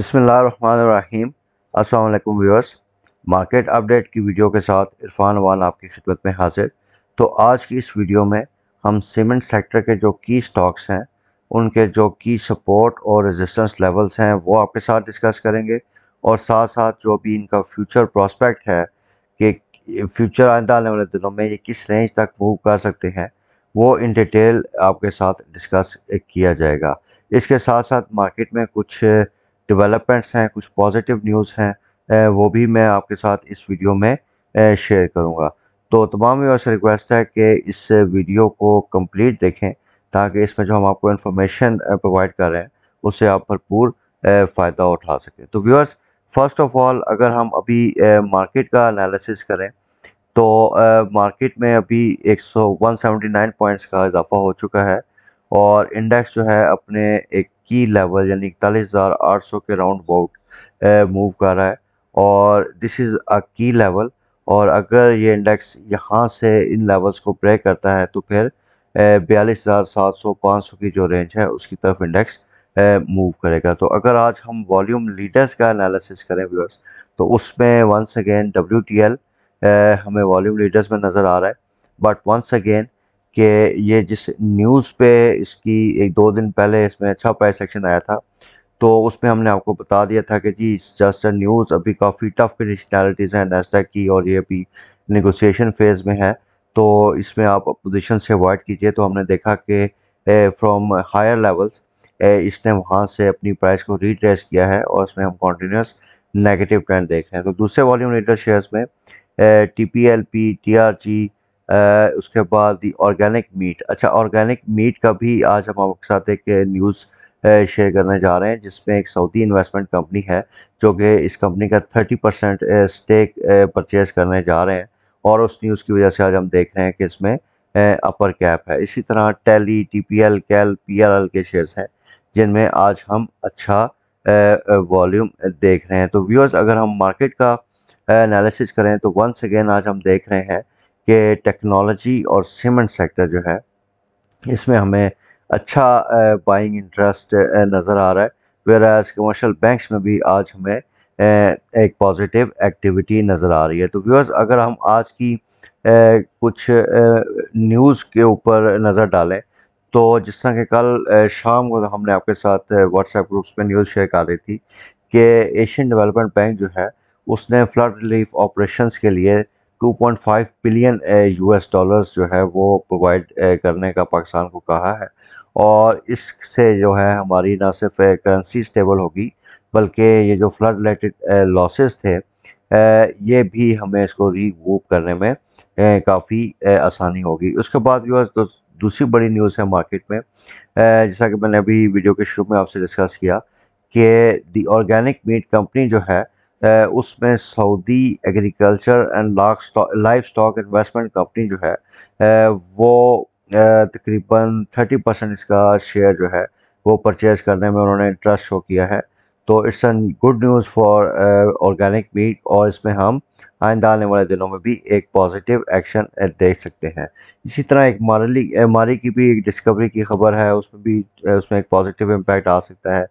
बसमीम अल्लाम viewers market update की वीडियो के साथ इरफान वान आपकी खिदमत में हाजिर तो आज की इस वीडियो में हम सीमेंट सेक्टर के जो की स्टॉक्स हैं उनके जो की सपोर्ट और रेजिस्टेंस लेवल्स हैं वो आपके साथ डिस्कस करेंगे और साथ साथ जो भी इनका फ्यूचर प्रॉस्पेक्ट है कि फ्यूचर आइंदा आने वाले दिनों में ये किस रेंज तक मूव कर सकते हैं वो इन डिटेल आपके साथ डिस्कस किया जाएगा इसके साथ साथ मार्केट में कुछ डेवलपमेंट्स हैं कुछ पॉजिटिव न्यूज़ हैं वो भी मैं आपके साथ इस वीडियो में शेयर करूँगा तो तमाम व्यवर्स से रिक्वेस्ट है कि इस वीडियो को कम्प्लीट देखें ताकि इसमें जो हम आपको इन्फॉर्मेशन प्रोवाइड कर रहे हैं उससे आप भरपूर फ़ायदा उठा सकें तो व्यूअर्स फ़र्स्ट ऑफ ऑल अगर हम अभी मार्केट का एनालिसिस करें तो मार्केट में अभी 179 पॉइंट्स का इजाफा हो चुका है और इंडेक्स जो है अपने एक की लेवल यानी इकतालीस हज़ार आठ सौ के राउंड अबाउट मूव कर रहा है और दिस इज़ अ की लेवल और अगर ये इंडेक्स यहाँ से इन लेवल्स को ब्रेक करता है तो फिर बयालीस हज़ार सात सौ पाँच सौ की जो रेंज है उसकी तरफ इंडेक्स मूव करेगा तो अगर आज हम वॉल्यूम लीडर्स का एनालिसिस करें व्यूअर्स तो उसमें वंस अगेन डब्ल्यू हमें वॉल्यूम लीडर्स में नज़र आ रहा है बट वंस अगेन कि ये जिस न्यूज़ पे इसकी एक दो दिन पहले इसमें अच्छा प्राइस सेक्शन आया था तो उसमें हमने आपको बता दिया था कि जी जस्ट न्यूज़ अभी काफ़ी टफ कंडीशनैलिटीज़ हैं नेस्टा की और ये अभी निगोसिएशन फेज़ में है तो इसमें आप पोजिशन से अवॉइड कीजिए तो हमने देखा कि फ्रॉम हायर लेवल्स इसने वहाँ से अपनी प्राइस को रिट्रेस किया है और इसमें हम कॉन्टीन्यूस नेगेटिव ट्रेंड देख रहे हैं तो दूसरे वॉल्यूम लीडर शेयर्स में T P L P T R G उसके बाद दी ऑर्गेनिक मीट अच्छा ऑर्गेनिक मीट का भी आज हम आपके साथ एक न्यूज़ शेयर करने जा रहे हैं जिसमें एक सऊदी इन्वेस्टमेंट कंपनी है जो कि इस कंपनी का थर्टी परसेंट स्टेक परचेज करने जा रहे हैं और उस न्यूज़ की वजह से आज हम देख रहे हैं कि इसमें अपर कैप है इसी तरह टेली टी पी एल कैल पी आर एल के शेयर्स हैं जिनमें आज हम अच्छा वॉल्यूम देख रहे हैं तो व्यूअर्स अगर हम मार्केट का एनालिसिस करें तो वंस अगेन आज हम देख रहे हैं कि टेक्नोलॉजी और सीमेंट सेक्टर जो है इसमें हमें अच्छा बाइंग इंटरेस्ट नज़र आ रहा है वेर एज़ कमर्शल बैंक्स में भी आज हमें एक पॉजिटिव एक्टिविटी नज़र आ रही है तो व्यूअर्स अगर हम आज की कुछ न्यूज़ के ऊपर नज़र डालें तो जिस तरह के कल शाम को हमने आपके साथ व्हाट्सएप ग्रुप्स में न्यूज़ शेयर कर रही थी कि एशियन डेवलपमेंट बैंक जो है उसने फ्लड रिलीफ ऑपरेशंस के लिए 2.5 बिलियन यूएस डॉलर्स जो है वो प्रोवाइड eh, करने का पाकिस्तान को कहा है और इससे जो है हमारी ना सिर्फ करेंसी eh, स्टेबल होगी बल्कि ये जो फ्लड रिलेटेड लॉसेस थे eh, ये भी हमें इसको रीवूप करने में काफ़ी आसानी होगी उसके बाद जो है तो दूसरी बड़ी न्यूज़ है मार्केट में जैसा कि मैंने अभी वीडियो के शुरू में आपसे डिस्कस किया कि दी ऑर्गेनिक मीट कंपनी जो है उसमें Saudi agriculture and livestock investment company जो है वो तकरीबन थर्टी परसेंट इसका शेयर जो है वो परचेज़ करने में उन्होंने इंटरेस्ट शो किया है तो it's an good news for organic meat और इसमें हम आइंदा आने वाले दिनों में भी एक पॉजिटिव एक्शन uh, देख सकते हैं इसी तरह एक मारली uh, मारी की भी एक डिस्कवरी की खबर है उसमें भी uh, उसमें एक पॉजिटिव इम्पैक्ट आ सकता है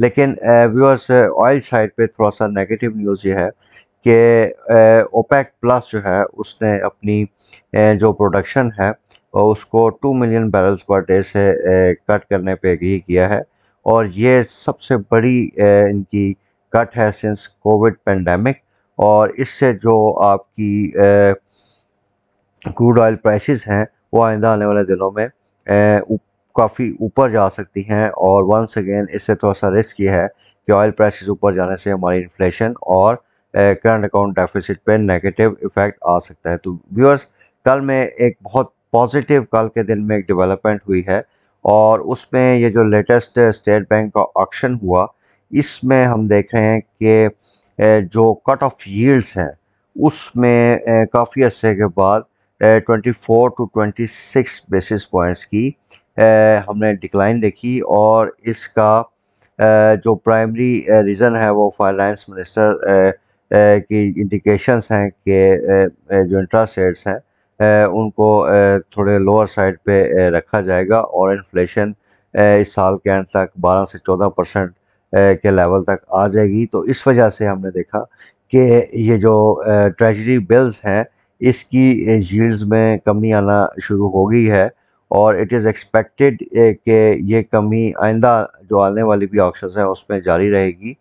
लेकिन व्यूअर्स ऑयल साइड पे थोड़ा सा नेगेटिव न्यूज़ ये है कि ओपेक प्लस जो है उसने अपनी जो प्रोडक्शन है उसको two million barrels per day से कट करने पर एग्री किया है और ये सबसे बड़ी इनकी कट है सिंस कोविड पेंडेमिक और इससे जो आपकी क्रूड ऑयल प्राइसेस हैं वो आइंदा आने वाले दिनों में काफ़ी ऊपर जा सकती हैं और वंस अगेन इससे थोड़ा सा रिस्क ये है कि ऑयल प्राइसेस ऊपर जाने से हमारी इन्फ्लेशन और करंट अकाउंट डेफिसिट पे नेगेटिव इफेक्ट आ सकता है तो व्यूअर्स कल में एक बहुत पॉजिटिव कल के दिन में एक डेवलपमेंट हुई है और उसमें ये जो लेटेस्ट स्टेट बैंक का ऑक्शन हुआ इसमें हम देख रहे हैं कि जो कट ऑफ यील्ड्स हैं उसमें काफ़ी अर्से के बाद 24 टू 26 बेसिस पॉइंट्स की हमने डिक्लाइन देखी और इसका जो प्राइमरी रीज़न है वो फाइनेंस मिनिस्टर की इंडिकेशंस हैं कि जो इंटरेस्ट रेट्स हैं उनको थोड़े लोअर साइड पे रखा जाएगा और इन्फ्लेशन इस साल के एंड तक 12 से 14 परसेंट के लेवल तक आ जाएगी तो इस वजह से हमने देखा कि ये जो ट्रेजरी बिल्स हैं इसकी यील्ड्स में कमी आना शुरू हो गई है और इट इज़ एक्सपेक्टेड कि ये कमी आइंदा जो आने वाली भी ऑप्शन है उसमें जारी रहेगी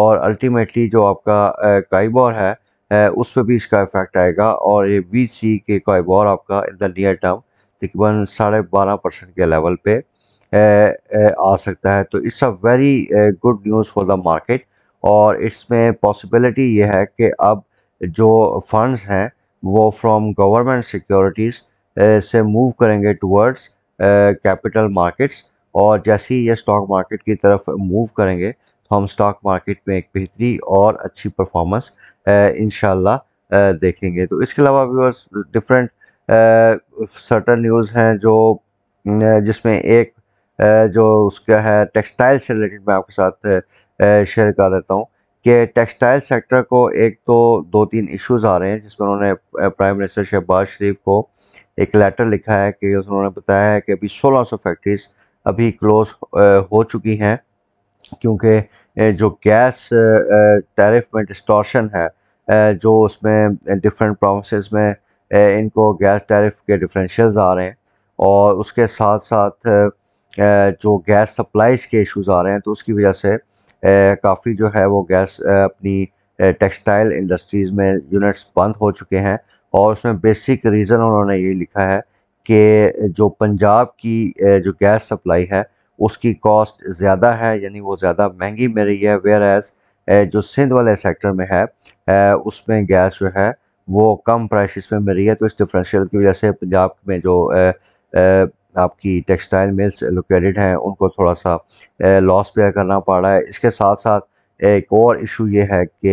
और अल्टीमेटली जो आपका काइबोर है उस पर भी इसका इफेक्ट आएगा और ये वी सी के का आपका इन द नियर टर्म तकरीबन साढ़े बारह परसेंट के लेवल पे आ सकता है तो it's a very good news for the market और इसमें पॉसिबिलिटी ये है कि अब जो फंड्स हैं वो फ्रॉम गवर्नमेंट सिक्योरिटीज़ से मूव करेंगे टूवर्ड्स कैपिटल मार्केट्स और जैसे ही ये स्टॉक मार्केट की तरफ मूव करेंगे हम स्टॉक मार्केट में एक बेहतरी और अच्छी परफॉर्मेंस इन देखेंगे तो इसके अलावा भी और डिफरेंट सर्टन न्यूज़ हैं जो जिसमें एक जो उसका है टेक्सटाइल से रिलेटेड मैं आपके साथ शेयर कर देता हूँ कि टेक्सटाइल सेक्टर को एक तो दो तीन इश्यूज आ रहे हैं जिसमें उन्होंने प्राइम मिनिस्टर शहबाज शरीफ को एक लेटर लिखा है कि उन्होंने बताया है कि अभी 1600 फैक्ट्रीज अभी क्लोज हो चुकी हैं क्योंकि जो गैस टैरिफ में डिस्टॉर्शन है जो उसमें डिफरेंट प्रोविंसेस में इनको गैस टैरिफ के डिफरेंशियल्स आ रहे हैं और उसके साथ साथ जो गैस सप्लाईज के इश्यूज आ रहे हैं तो उसकी वजह से काफ़ी जो है वो गैस अपनी टेक्सटाइल इंडस्ट्रीज़ में यूनिट्स बंद हो चुके हैं और उसमें बेसिक रीज़न उन्होंने ये लिखा है कि जो पंजाब की जो गैस सप्लाई है उसकी कॉस्ट ज़्यादा है यानी वो ज़्यादा महंगी मिल रही है वेयर एज़ जो सिंध वाले सेक्टर में है उसमें गैस जो है वो कम प्राइस में मिल रही है तो इस डिफरेंशियल की वजह से पंजाब में जो ए, ए, आपकी टेक्सटाइल मिल्स लोकेटेड हैं उनको थोड़ा सा लॉस पे करना पड़ रहा है इसके साथ साथ एक और इशू ये है कि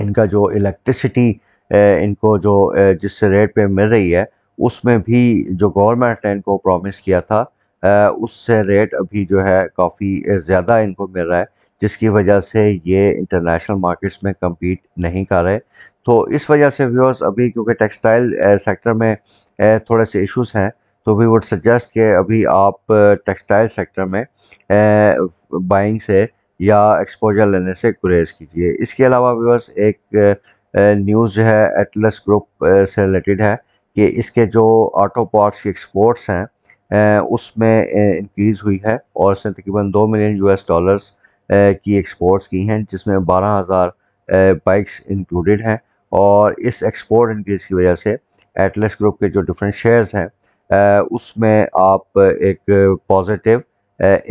इनका जो इलेक्ट्रिसिटी इनको जो जिस रेट पे मिल रही है उसमें भी जो गवर्नमेंट ने इनको प्रॉमिस किया था उससे रेट अभी जो है काफ़ी ज़्यादा इनको मिल रहा है जिसकी वजह से ये इंटरनेशनल मार्केट्स में कम्पीट नहीं कर रहे तो इस वजह से व्यूअर्स अभी क्योंकि टेक्सटाइल सेक्टर में थोड़े से इश्यूज हैं तो वी वुड सजेस्ट कि अभी आप टेक्सटाइल सेक्टर में बाइंग से या एक्सपोजर लेने से गुरेज कीजिए इसके अलावा व्यूअर्स एक न्यूज़ जो है एटलस ग्रुप से रिलेटेड है कि इसके जो ऑटो पार्ट्स के एक्सपोर्ट्स हैं उसमें इंक्रीज़ हुई है और उसने तकरीबन दो मिलियन यूएस डॉलर्स की एक्सपोर्ट्स की हैं जिसमें बारह हज़ार बाइक्स इंक्लूडेड हैं और इस एक्सपोर्ट इंक्रीज़ की वजह से एटलस ग्रुप के जो डिफरेंट शेयर्स हैं उसमें आप एक पॉजिटिव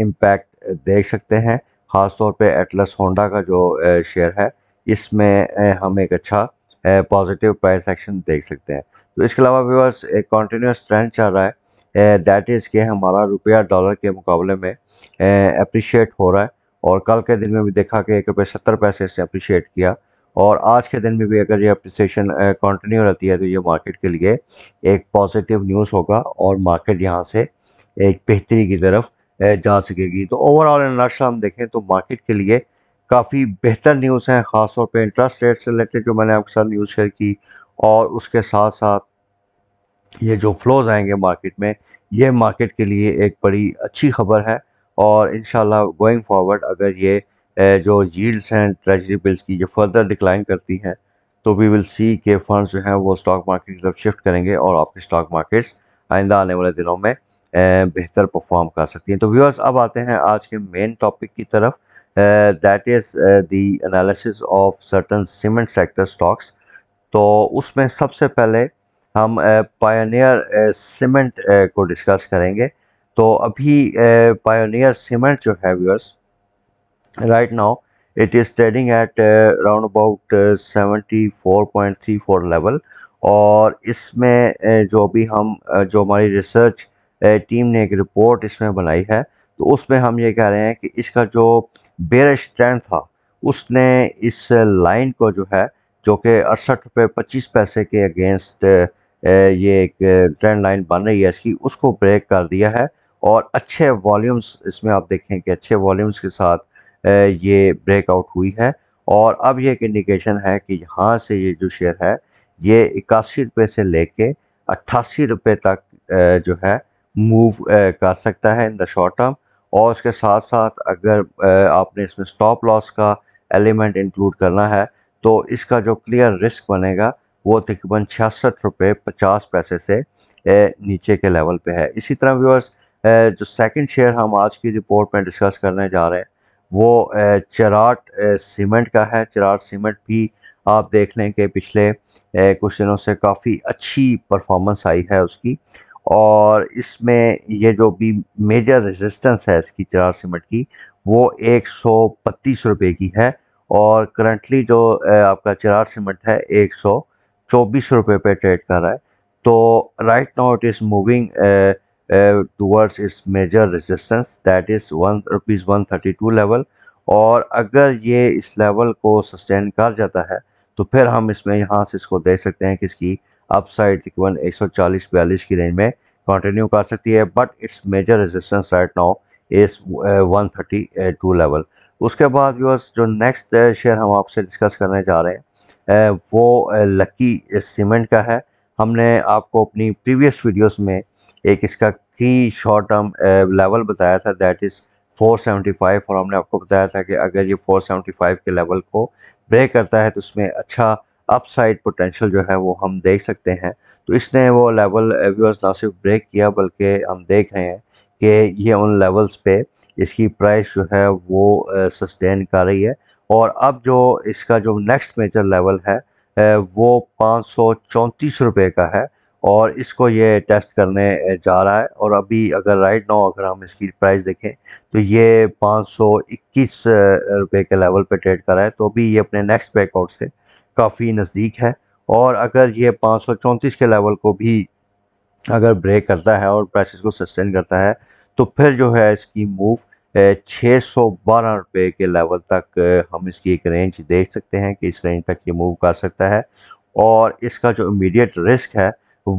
इम्पैक्ट देख सकते हैं ख़ास तौर पर एटलस होंडा का जो शेयर है इसमें हम एक अच्छा पॉजिटिव प्राइस एक्शन देख सकते हैं तो इसके अलावा व्यूअर्स एक कॉन्टीन्यूस ट्रेंड चल रहा है दैट इज़ के हमारा रुपया डॉलर के मुकाबले में अप्रिशिएट uh, हो रहा है और कल के दिन में भी देखा कि एक रुपये सत्तर पैसे से अप्रिशिएट किया और आज के दिन में भी अगर ये अप्रिसिएशन कंटिन्यू uh, रहती है तो ये मार्केट के लिए एक पॉजिटिव न्यूज़ होगा और मार्केट यहाँ से एक बेहतरी की तरफ uh, जा सकेगी तो ओवरऑल इंटरनेशनल हम देखें तो मार्केट के लिए काफ़ी बेहतर न्यूज़ हैं ख़ासतौर पर इंटरेस्ट रेट से रिलेटेड जो मैंने आपके साथ न्यूज़ शेयर की और उसके साथ साथ ये जो फ्लोज आएंगे मार्केट में ये मार्केट के लिए एक बड़ी अच्छी खबर है और इन गोइंग फॉरवर्ड अगर ये जो यील्ड्स हैं ट्रेजरी बिल्स की ये फर्दर डिक्लाइन करती हैं तो वी विल सी के फंड्स जो हैं वो स्टॉक मार्केट की तरफ शिफ्ट करेंगे और आपके स्टॉक मार्केट्स आइंदा आने वाले दिनों में बेहतर परफॉर्म कर सकती हैं तो व्यूअर्स अब आते हैं आज के मेन टॉपिक की तरफ that is the analysis of certain cement sector stocks तो उसमें सबसे पहले हम पायोनियर सीमेंट को डिस्कस करेंगे तो अभी पायोनियर सीमेंट जो है viewers right now it is trading at round about seventy four point three four level और इसमें जो भी हम जो हमारी रिसर्च टीम ने एक रिपोर्ट इसमें बनाई है तो उसमें हम ये कह रहे हैं कि इसका जो बेरिश ट्रेंड था उसने इस लाइन को जो है जो कि अड़सठ रुपये पच्चीस पैसे के अगेंस्ट ये एक ट्रेंड लाइन बन रही है इसकी उसको ब्रेक कर दिया है और अच्छे वॉल्यूम्स इसमें आप देखें कि अच्छे वॉल्यूम्स के साथ ये ब्रेकआउट हुई है और अब ये एक इंडिकेशन है कि यहाँ से ये जो शेयर है ये इक्यासी रुपये से लेके अट्ठासी रुपये तक जो है मूव कर सकता है इन द शॉर्ट टर्म और उसके साथ साथ अगर आपने इसमें स्टॉप लॉस का एलिमेंट इंक्लूड करना है तो इसका जो क्लियर रिस्क बनेगा वो तकरीबन छियासठ रुपये पचास पैसे से नीचे के लेवल पे है इसी तरह व्यूअर्स जो सेकंड शेयर हम आज की रिपोर्ट में डिस्कस करने जा रहे हैं वो चराट सीमेंट का है चराट सीमेंट भी आप देख लें कि पिछले कुछ दिनों से काफ़ी अच्छी परफॉर्मेंस आई है उसकी और इसमें ये जो भी मेजर रेजिस्टेंस है इसकी चरार सीमेंट की वो एक सौ बत्तीस रुपये की है और करंटली जो आपका चरार सीमेंट है एक सौ चौबीस रुपये पे ट्रेड कर रहा है तो right now it is moving towards इस major resistance that is one rupees one thirty two level और अगर ये इस लेवल को सस्टेन कर जाता है तो फिर हम इसमें यहाँ से इसको देख सकते हैं कि इसकी अपसाइड तकरीबन एक सौ चालीस बयालीस की रेंज में कंटिन्यू कर सकती है but it's major resistance right now is one thirty two level उसके बाद व्यूअर्स जो नेक्स्ट शेयर uh, हम आपसे डिस्कस करने जा रहे हैं वो लकी सीमेंट का है हमने आपको अपनी प्रीवियस वीडियोस में एक इसका की शॉर्ट टर्म लेवल बताया था दैट इज़ 475 और हमने आपको बताया था कि अगर ये 475 के लेवल को ब्रेक करता है तो उसमें अच्छा अपसाइड पोटेंशियल जो है वो हम देख सकते हैं तो इसने वो लेवल व्यूअर्स ना सिर्फ ब्रेक किया बल्कि हम देख रहे हैं कि ये उन लेवल्स पे इसकी प्राइस जो है वो सस्टेन कर रही है और अब जो इसका जो नेक्स्ट मेजर लेवल है वो पाँच सौ चौंतीस रुपये का है और इसको ये टेस्ट करने जा रहा है और अभी अगर राइट नाउ अगर हम इसकी प्राइस देखें तो ये पाँच सौ इक्कीस रुपये के लेवल पे ट्रेड कर रहा है तो अभी ये अपने नेक्स्ट ब्रेकआउट से काफ़ी नज़दीक है और अगर ये पाँच सौ चौंतीस के लेवल को भी अगर ब्रेक करता है और प्राइस को सस्टेन करता है तो फिर जो है इसकी मूव छः सौ बारह रुपये के लेवल तक हम इसकी एक रेंज देख सकते हैं कि इस रेंज तक ये मूव कर सकता है और इसका जो इमीडिएट रिस्क है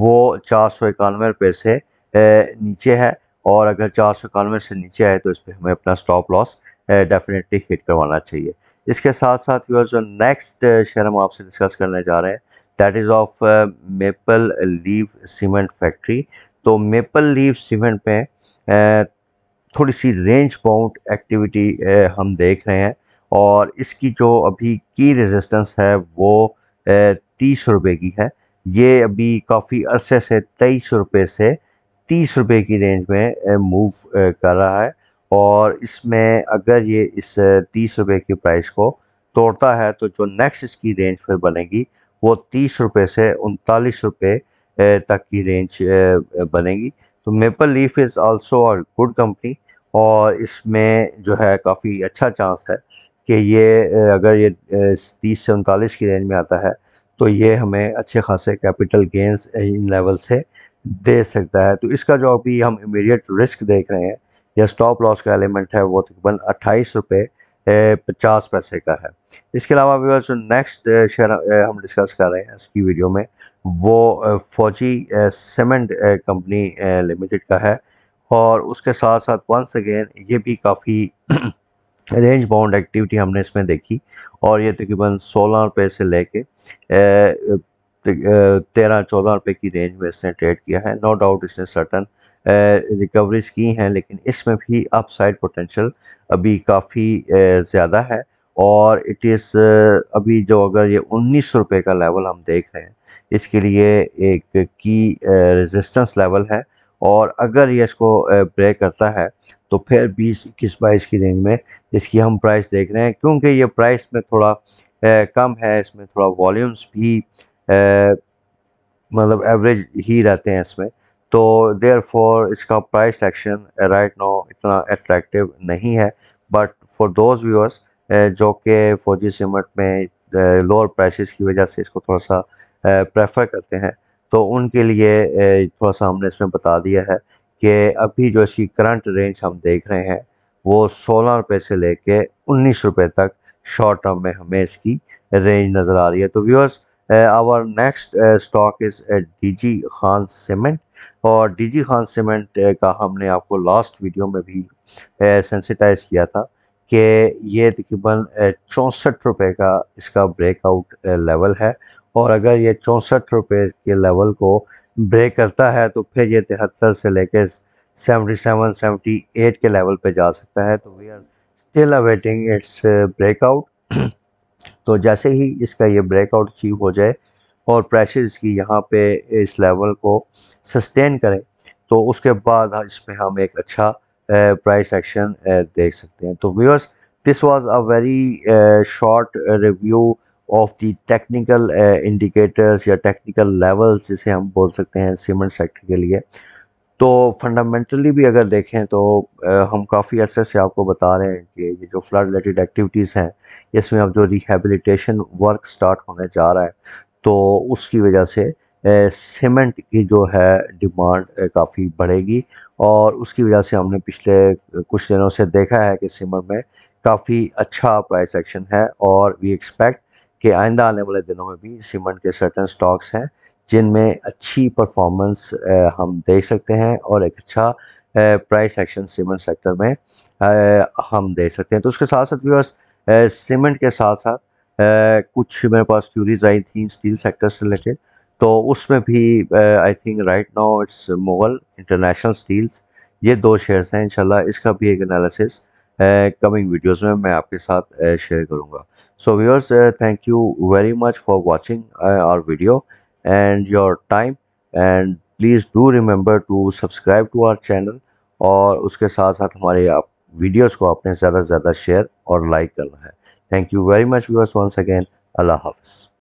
वो चार सौ इक्यानवे रुपये से नीचे है और अगर चार सौ इक्यानवे से नीचे आए तो इस पर हमें अपना स्टॉप लॉस डेफिनेटली हिट करवाना चाहिए इसके साथ साथ जो नेक्स्ट शेयर हम आपसे डिस्कस करने जा रहे हैं that is of Maple Leaf cement factory तो मेपल लीव सीमेंट में थोड़ी सी रेंज बाउंड एक्टिविटी हम देख रहे हैं और इसकी जो अभी की रेजिस्टेंस है वो तीस रुपए की है ये अभी काफ़ी अरसे से तेईस रुपए से तीस रुपए की रेंज में मूव कर रहा है और इसमें अगर ये इस तीस रुपए की प्राइस को तोड़ता है तो जो नेक्स्ट इसकी रेंज फिर बनेगी वो तीस रुपए से उनतालीस रुपए तक की रेंज बनेगी तो Maple Leaf is also a good company और इसमें जो है काफ़ी अच्छा चांस है कि ये अगर ये तीस से उनतालीस की रेंज में आता है तो ये हमें अच्छे खासे कैपिटल गेंस इन लेवल से दे सकता है तो इसका जो अभी हम इमीडिएट रिस्क देख रहे हैं या स्टॉप लॉस का एलिमेंट है वो तकरीबन अट्ठाईस रुपये पचास पैसे का है इसके अलावा अभी जो नेक्स्ट शेयर हम डिस्कस कर रहे हैं इसकी वीडियो में वो फौजी सीमेंट कंपनी लिमिटेड का है और उसके साथ साथ वंस अगेन ये भी काफ़ी रेंज बाउंड एक्टिविटी हमने इसमें देखी और ये तकरीबन सोलह रुपये से लेके तेरह चौदह रुपये की रेंज में इसने ट्रेड किया है नो डाउट इसने सर्टन रिकवरीज की हैं लेकिन इसमें भी अपसाइड पोटेंशियल अभी काफ़ी ज़्यादा है और इट इज़ अभी जो अगर ये उन्नीस रुपये का लेवल हम देख रहे हैं इसके लिए एक की रेजिस्टेंस लेवल है और अगर ये इसको ब्रेक करता है तो फिर बीस इक्कीस बाईस की रेंज में इसकी हम प्राइस देख रहे हैं क्योंकि ये प्राइस में थोड़ा कम है इसमें थोड़ा वॉल्यूम्स भी मतलब एवरेज ही रहते हैं इसमें तो देयर फॉर इसका प्राइस एक्शन राइट नो इतना अट्रैक्टिव नहीं है बट फॉर दोज व्यूअर्स जो कि फौजी सीमेंट में लोअर प्राइसेस की वजह से इसको थोड़ा सा प्रेफर करते हैं तो उनके लिए थोड़ा सा हमने इसमें बता दिया है कि अभी जो इसकी करंट रेंज हम देख रहे हैं वो सोलह रुपये से लेके उन्नीस रुपये तक शॉर्ट टर्म में हमें इसकी रेंज नज़र आ रही है तो viewers Uh, our next uh, stock is uh, DG Khan Cement और DG Khan Cement का हमने आपको last video में भी sensitize किया था कि ये तकरीबन चौंसठ रुपये का इसका ब्रेकआउट लेवल है और अगर ये चौंसठ रुपये के लेवल को ब्रेक करता है तो फिर ये तिहत्तर से लेकर सेवेंटी सेवन सेवेंटी एट के लेवल पे जा सकता है तो we are still awaiting its breakout तो जैसे ही इसका ये ब्रेकआउट अचीव हो जाए और प्रेशर इसकी यहाँ पे इस लेवल को सस्टेन करें तो उसके बाद हाँ, इसमें हम एक अच्छा प्राइस एक्शन देख सकते हैं तो viewers this was a very short review of the technical indicators या टेक्निकल लेवल्स जिसे हम बोल सकते हैं सीमेंट सेक्टर के लिए तो फंडामेंटली भी अगर देखें तो हम काफ़ी अर्से से आपको बता रहे हैं कि ये जो फ्लड रिलेटेड एक्टिविटीज़ हैं इसमें अब जो रिहेबिलिटेशन वर्क स्टार्ट होने जा रहा है तो उसकी वजह से सीमेंट की जो है डिमांड काफ़ी बढ़ेगी और उसकी वजह से हमने पिछले कुछ दिनों से देखा है कि सीमेंट में काफ़ी अच्छा प्राइस एक्शन है और वी एक्सपेक्ट कि आइंदा आने वाले दिनों में भी सीमेंट के सर्टन स्टॉक्स हैं जिनमें अच्छी परफॉर्मेंस हम देख सकते हैं और एक अच्छा प्राइस एक्शन सीमेंट सेक्टर में हम देख सकते हैं तो उसके साथ साथ व्यूअर्स सीमेंट के साथ साथ कुछ मेरे पास क्यूरीज आई थी स्टील सेक्टर से रिलेटेड तो उसमें भी I think right now it's Mughal international steels ये दो शेयर्स हैं इंशाल्लाह इसका भी एक एनालिसिस कमिंग वीडियोस में मैं आपके साथ शेयर करूँगा so viewers thank you very much for watching our video and your time and please do remember to subscribe to our channel और उसके साथ साथ हमारे आप वीडियोस को आपने ज़्यादा से ज़्यादा शेयर और लाइक करना है thank you very much viewers once again अल्लाह हाफिज़